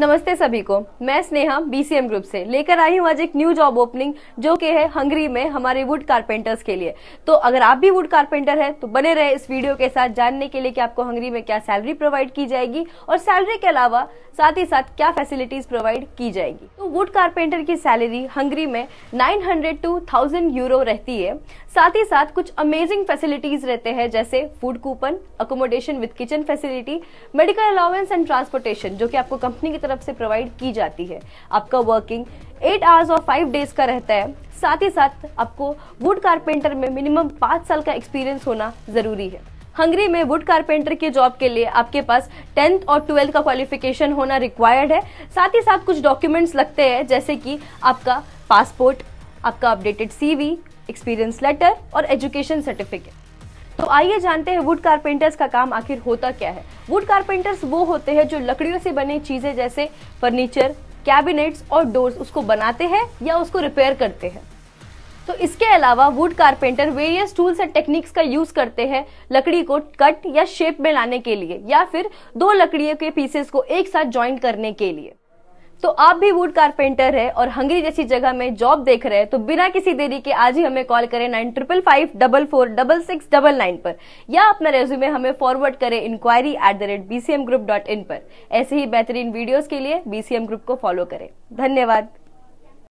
नमस्ते सभी को मैं स्नेहा बीसीएम ग्रुप से लेकर आई हूँ आज एक न्यू जॉब ओपनिंग जो के है हंगरी में हमारे वुड कारपेंटर्स के लिए तो अगर आप भी वुड कारपेंटर हैं तो बने रहे इस वीडियो के साथ जानने के लिए कि आपको हंगरी में क्या सैलरी प्रोवाइड की जाएगी और सैलरी के अलावा साथ ही साथ क्या फैसिलिटीज प्रोवाइड की जाएगी तो वुड कारपेंटर की सैलरी हंगरी में 900 टू 1000 यूरो रहती है साथ ही साथ कुछ अमेजिंग फैसिलिटीज रहते हैं जैसे food coupon accommodation with kitchen facility medical allowance and transportation जो कि आपको कंपनी की तरफ से प्रोवाइड की जाती है आपका वर्किंग एट आवर्स और फाइव डेज का रहता है साथ ही साथ आपको वुड कारपेंटर में मिनिमम पाँच साल का एक्सपीरियंस होना ज़रूरी है हंगरी में वुड कारपेंटर के जॉब के लिए आपके पास टेंथ और ट्वेल्थ का क्वालिफिकेशन होना रिक्वायर्ड है साथ ही साथ कुछ डॉक्यूमेंट्स लगते हैं जैसे कि आपका पासपोर्ट आपका अपडेटेड सी एक्सपीरियंस लेटर और एजुकेशन सर्टिफिकेट तो आइए जानते हैं वुड कारपेंटर्स का काम आखिर होता क्या है वुड कारपेंटर्स वो होते हैं जो लकड़ियों से बनी चीज़ें जैसे फर्नीचर कैबिनेट्स और डोर्स उसको बनाते हैं या उसको रिपेयर करते हैं तो इसके अलावा wood carpenter various tools and techniques का यूज करते हैं लकड़ी को कट या शेप में लाने के लिए या फिर दो लकड़ियों के पीसेस को एक साथ ज्वाइन करने के लिए तो आप भी वुड कारपेंटर है और हंगरी जैसी जगह में जॉब देख रहे हैं तो बिना किसी देरी के आज ही हमें कॉल करें nine triple five double four double six double nine पर या अपना रेज्यूमे हमें फॉरवर्ड करें inquiry at the rate B C M group dot in पर ऐसे ही बेहतरीन वीडियोस के लिए बीसीएम ग्रुप को फॉलो करें धन्यवाद